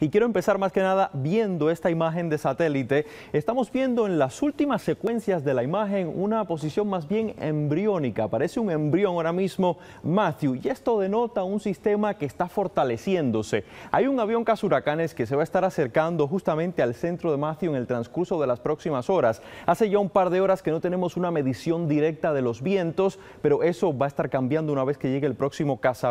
Y quiero empezar más que nada viendo esta imagen de satélite. Estamos viendo en las últimas secuencias de la imagen una posición más bien embriónica. Parece un embrión ahora mismo, Matthew. Y esto denota un sistema que está fortaleciéndose. Hay un avión Huracanes que se va a estar acercando justamente al centro de Matthew en el transcurso de las próximas horas. Hace ya un par de horas que no tenemos una medición directa de los vientos, pero eso va a estar cambiando una vez que llegue el próximo Casa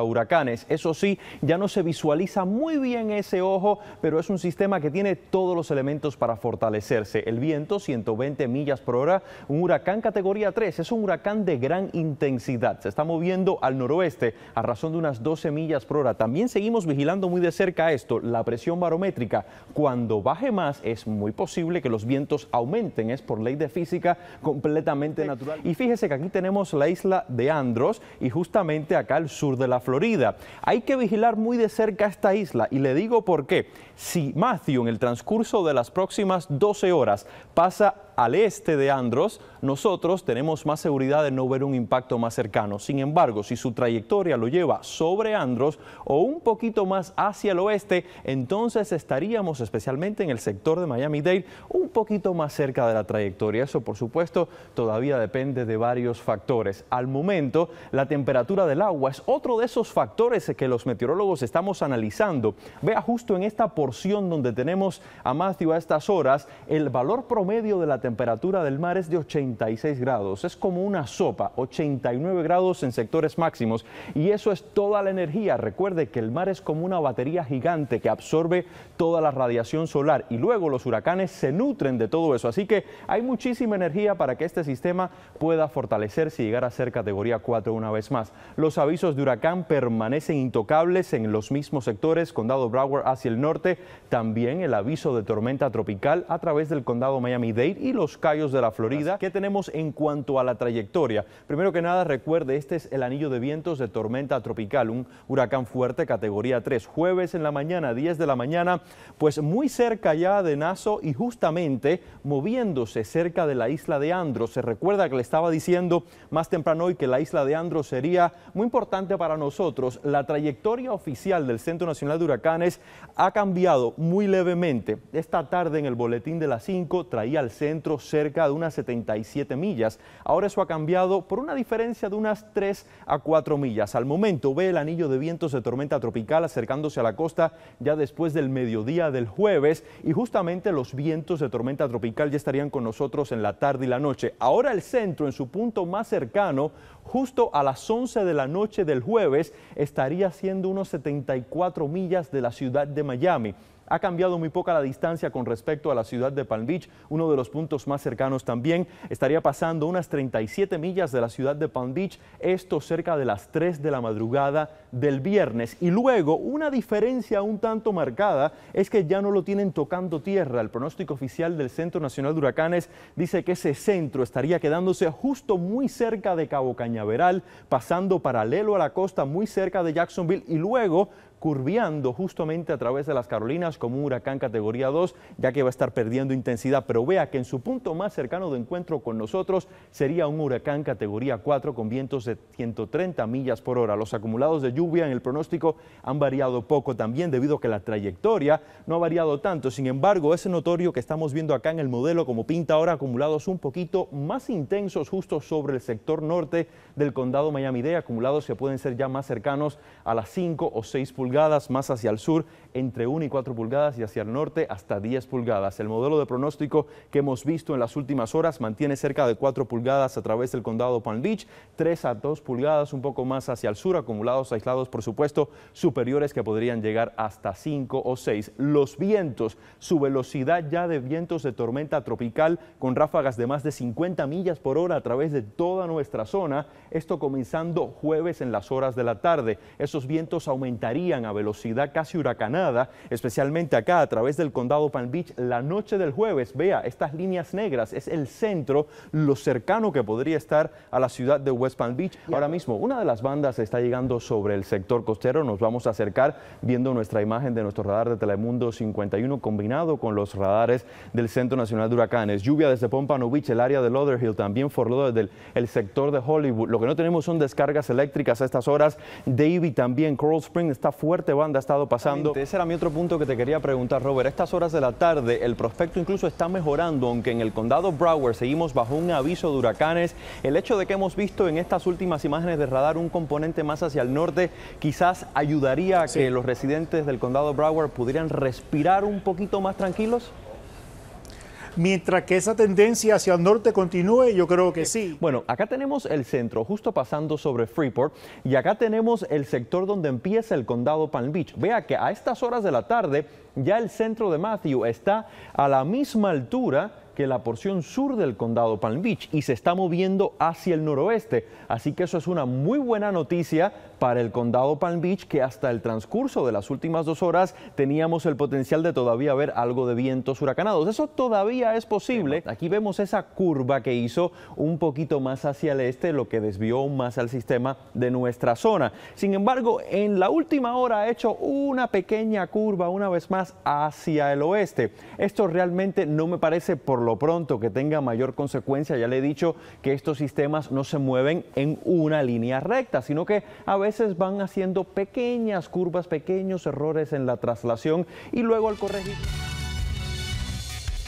Eso sí, ya no se visualiza muy bien ese ojo pero es un sistema que tiene todos los elementos para fortalecerse. El viento, 120 millas por hora, un huracán categoría 3, es un huracán de gran intensidad. Se está moviendo al noroeste a razón de unas 12 millas por hora. También seguimos vigilando muy de cerca esto, la presión barométrica. Cuando baje más, es muy posible que los vientos aumenten, es por ley de física completamente natural. Y fíjese que aquí tenemos la isla de Andros y justamente acá al sur de la Florida. Hay que vigilar muy de cerca esta isla y le digo por qué si Matthew en el transcurso de las próximas 12 horas pasa al este de Andros, nosotros tenemos más seguridad de no ver un impacto más cercano. Sin embargo, si su trayectoria lo lleva sobre Andros o un poquito más hacia el oeste, entonces estaríamos especialmente en el sector de Miami-Dade un poquito más cerca de la trayectoria. Eso, por supuesto, todavía depende de varios factores. Al momento, la temperatura del agua es otro de esos factores que los meteorólogos estamos analizando. Vea justo en esta porción donde tenemos a Matthew a estas horas el valor promedio de la temperatura del mar es de 86 grados. Es como una sopa, 89 grados en sectores máximos. Y eso es toda la energía. Recuerde que el mar es como una batería gigante que absorbe toda la radiación solar. Y luego los huracanes se nutren de todo eso. Así que hay muchísima energía para que este sistema pueda fortalecerse y llegar a ser categoría 4 una vez más. Los avisos de huracán permanecen intocables en los mismos sectores, condado Broward hacia el norte, también el aviso de tormenta tropical a través del condado Miami-Dade y los Cayos de la Florida. ¿Qué tenemos en cuanto a la trayectoria? Primero que nada, recuerde, este es el anillo de vientos de tormenta tropical, un huracán fuerte categoría 3. Jueves en la mañana, 10 de la mañana, pues muy cerca ya de Naso y justamente moviéndose cerca de la isla de Andros. Se recuerda que le estaba diciendo más temprano hoy que la isla de Andros sería muy importante para nosotros. La trayectoria oficial del Centro Nacional de Huracanes ha cambiado muy levemente. Esta tarde en el boletín de las 5 traía al centro cerca de unas 77 millas. Ahora eso ha cambiado por una diferencia de unas 3 a 4 millas. Al momento ve el anillo de vientos de tormenta tropical acercándose a la costa ya después del mediodía del jueves y justamente los vientos de tormenta tropical ya estarían con nosotros en la tarde y la noche. Ahora el centro en su punto más cercano, justo a las 11 de la noche del jueves, estaría siendo unos 74 millas de la ciudad de Miami. Ha cambiado muy poca la distancia con respecto a la ciudad de Palm Beach, uno de los puntos más cercanos también. Estaría pasando unas 37 millas de la ciudad de Palm Beach, esto cerca de las 3 de la madrugada del viernes. Y luego, una diferencia un tanto marcada es que ya no lo tienen tocando tierra. El pronóstico oficial del Centro Nacional de Huracanes dice que ese centro estaría quedándose justo muy cerca de Cabo Cañaveral, pasando paralelo a la costa, muy cerca de Jacksonville y luego curviando justamente a través de las Carolinas como un huracán categoría 2, ya que va a estar perdiendo intensidad, pero vea que en su punto más cercano de encuentro con nosotros sería un huracán categoría 4 con vientos de 130 millas por hora. Los acumulados de lluvia en el pronóstico han variado poco también debido a que la trayectoria no ha variado tanto. Sin embargo, ese notorio que estamos viendo acá en el modelo como pinta ahora acumulados un poquito más intensos justo sobre el sector norte del condado Miami-Dade. Acumulados que pueden ser ya más cercanos a las 5 o 6 pulgadas pulgadas, más hacia el sur, entre 1 y 4 pulgadas y hacia el norte hasta 10 pulgadas. El modelo de pronóstico que hemos visto en las últimas horas mantiene cerca de 4 pulgadas a través del condado Palm Beach, 3 a 2 pulgadas un poco más hacia el sur, acumulados aislados por supuesto superiores que podrían llegar hasta 5 o 6. Los vientos, su velocidad ya de vientos de tormenta tropical con ráfagas de más de 50 millas por hora a través de toda nuestra zona, esto comenzando jueves en las horas de la tarde. Esos vientos aumentarían a velocidad casi huracanada, especialmente acá a través del condado Palm Beach la noche del jueves. Vea, estas líneas negras es el centro, lo cercano que podría estar a la ciudad de West Palm Beach. Ahora mismo, una de las bandas está llegando sobre el sector costero. Nos vamos a acercar viendo nuestra imagen de nuestro radar de Telemundo 51 combinado con los radares del Centro Nacional de Huracanes. Lluvia desde Pompano Beach, el área de Hill, también forló desde el sector de Hollywood. Lo que no tenemos son descargas eléctricas a estas horas. Davy también, Coral Spring está fuera fuerte banda ha estado pasando. Ese era mi otro punto que te quería preguntar, Robert. estas horas de la tarde, el prospecto incluso está mejorando, aunque en el condado Broward seguimos bajo un aviso de huracanes. El hecho de que hemos visto en estas últimas imágenes de radar un componente más hacia el norte, quizás ayudaría a que los residentes del condado Broward pudieran respirar un poquito más tranquilos. Mientras que esa tendencia hacia el norte continúe, yo creo que sí. Bueno, acá tenemos el centro, justo pasando sobre Freeport, y acá tenemos el sector donde empieza el condado Palm Beach. Vea que a estas horas de la tarde ya el centro de Matthew está a la misma altura que la porción sur del condado Palm Beach y se está moviendo hacia el noroeste. Así que eso es una muy buena noticia para el condado Palm Beach que hasta el transcurso de las últimas dos horas teníamos el potencial de todavía ver algo de vientos huracanados. Eso todavía es posible. Aquí vemos esa curva que hizo un poquito más hacia el este, lo que desvió más al sistema de nuestra zona. Sin embargo, en la última hora ha hecho una pequeña curva una vez más hacia el oeste. Esto realmente no me parece por lo pronto que tenga mayor consecuencia. Ya le he dicho que estos sistemas no se mueven en una línea recta, sino que a veces van haciendo pequeñas curvas, pequeños errores en la traslación y luego al corregir...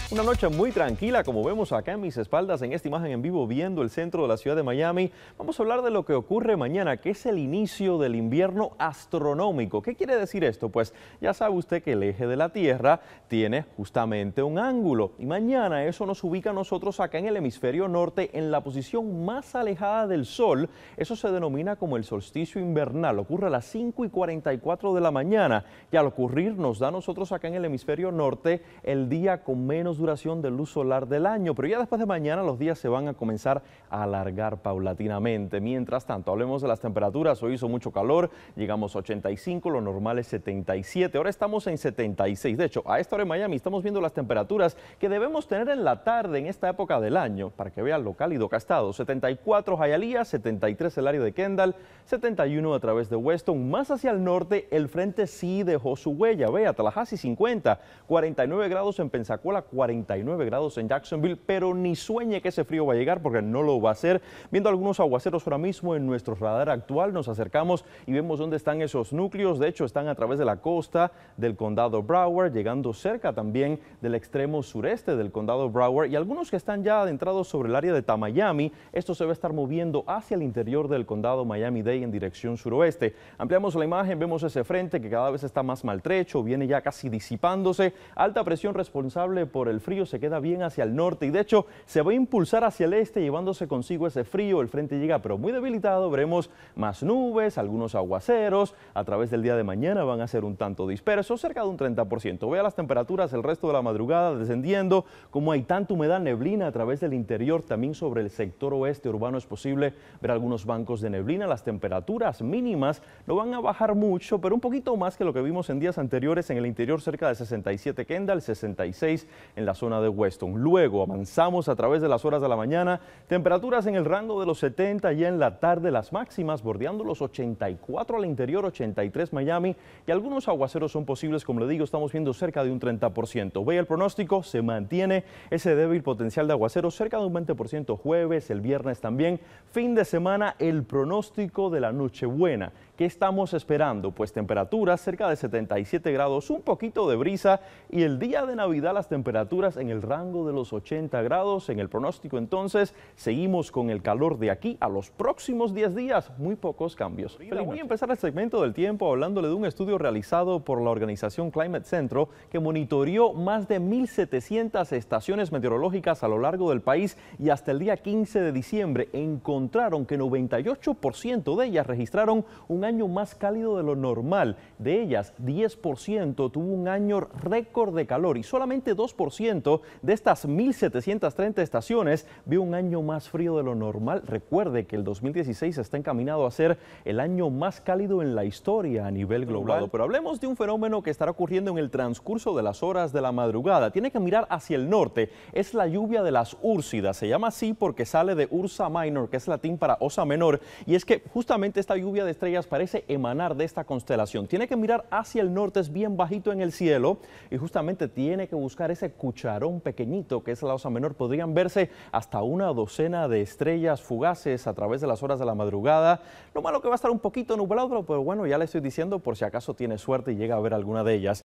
Una noche muy tranquila, como vemos acá en mis espaldas, en esta imagen en vivo, viendo el centro de la ciudad de Miami. Vamos a hablar de lo que ocurre mañana, que es el inicio del invierno astronómico. ¿Qué quiere decir esto? Pues ya sabe usted que el eje de la Tierra tiene justamente un ángulo. Y mañana eso nos ubica a nosotros acá en el hemisferio norte, en la posición más alejada del Sol. Eso se denomina como el solsticio invernal. Ocurre a las 5 y 44 de la mañana. Y al ocurrir nos da a nosotros acá en el hemisferio norte el día con menos duración de luz solar del año, pero ya después de mañana los días se van a comenzar a alargar paulatinamente. Mientras tanto, hablemos de las temperaturas. Hoy hizo mucho calor, llegamos a 85, lo normal es 77, ahora estamos en 76. De hecho, a esta hora en Miami estamos viendo las temperaturas que debemos tener en la tarde en esta época del año, para que vean lo cálido que ha estado. 74 Jayalía, 73 el área de Kendall, 71 a través de Weston, más hacia el norte el frente sí dejó su huella. Vea, Tallahassee 50, 49 grados en Pensacola, 40. 49 grados en Jacksonville, pero ni sueñe que ese frío va a llegar porque no lo va a hacer. Viendo algunos aguaceros ahora mismo en nuestro radar actual, nos acercamos y vemos dónde están esos núcleos. De hecho, están a través de la costa del condado Broward, llegando cerca también del extremo sureste del condado Broward y algunos que están ya adentrados sobre el área de Tamayami. Esto se va a estar moviendo hacia el interior del condado Miami-Dade en dirección suroeste. Ampliamos la imagen, vemos ese frente que cada vez está más maltrecho, viene ya casi disipándose. Alta presión responsable por el el frío se queda bien hacia el norte y de hecho se va a impulsar hacia el este llevándose consigo ese frío. El frente llega pero muy debilitado. Veremos más nubes, algunos aguaceros. A través del día de mañana van a ser un tanto dispersos, cerca de un 30%. Vea las temperaturas el resto de la madrugada descendiendo. Como hay tanta humedad, neblina a través del interior, también sobre el sector oeste urbano es posible ver algunos bancos de neblina. Las temperaturas mínimas no van a bajar mucho, pero un poquito más que lo que vimos en días anteriores en el interior, cerca de 67 Kendall, 66 en la zona de Weston. Luego avanzamos a través de las horas de la mañana, temperaturas en el rango de los 70 y en la tarde las máximas bordeando los 84 al interior, 83 Miami y algunos aguaceros son posibles, como le digo, estamos viendo cerca de un 30%. Ve el pronóstico, se mantiene ese débil potencial de aguaceros cerca de un 20% jueves, el viernes también. Fin de semana, el pronóstico de la Nochebuena ¿Qué estamos esperando? Pues temperaturas cerca de 77 grados, un poquito de brisa y el día de Navidad las temperaturas en el rango de los 80 grados. En el pronóstico entonces seguimos con el calor de aquí a los próximos 10 días, muy pocos cambios. Pero voy a empezar el segmento del tiempo hablándole de un estudio realizado por la organización Climate Centro que monitoreó más de 1.700 estaciones meteorológicas a lo largo del país y hasta el día 15 de diciembre encontraron que 98% de ellas registraron un año más cálido de lo normal. De ellas, 10% tuvo un año récord de calor y solamente 2% de estas 1.730 estaciones vio un año más frío de lo normal. Recuerde que el 2016 está encaminado a ser el año más cálido en la historia a nivel global. Pero hablemos de un fenómeno que estará ocurriendo en el transcurso de las horas de la madrugada. Tiene que mirar hacia el norte. Es la lluvia de las Úrsidas. Se llama así porque sale de Ursa Minor, que es latín para osa menor. Y es que justamente esta lluvia de estrellas para parece emanar de esta constelación. Tiene que mirar hacia el norte, es bien bajito en el cielo y justamente tiene que buscar ese cucharón pequeñito que es la osa menor. Podrían verse hasta una docena de estrellas fugaces a través de las horas de la madrugada. Lo malo que va a estar un poquito nublado, pero bueno, ya le estoy diciendo por si acaso tiene suerte y llega a ver alguna de ellas.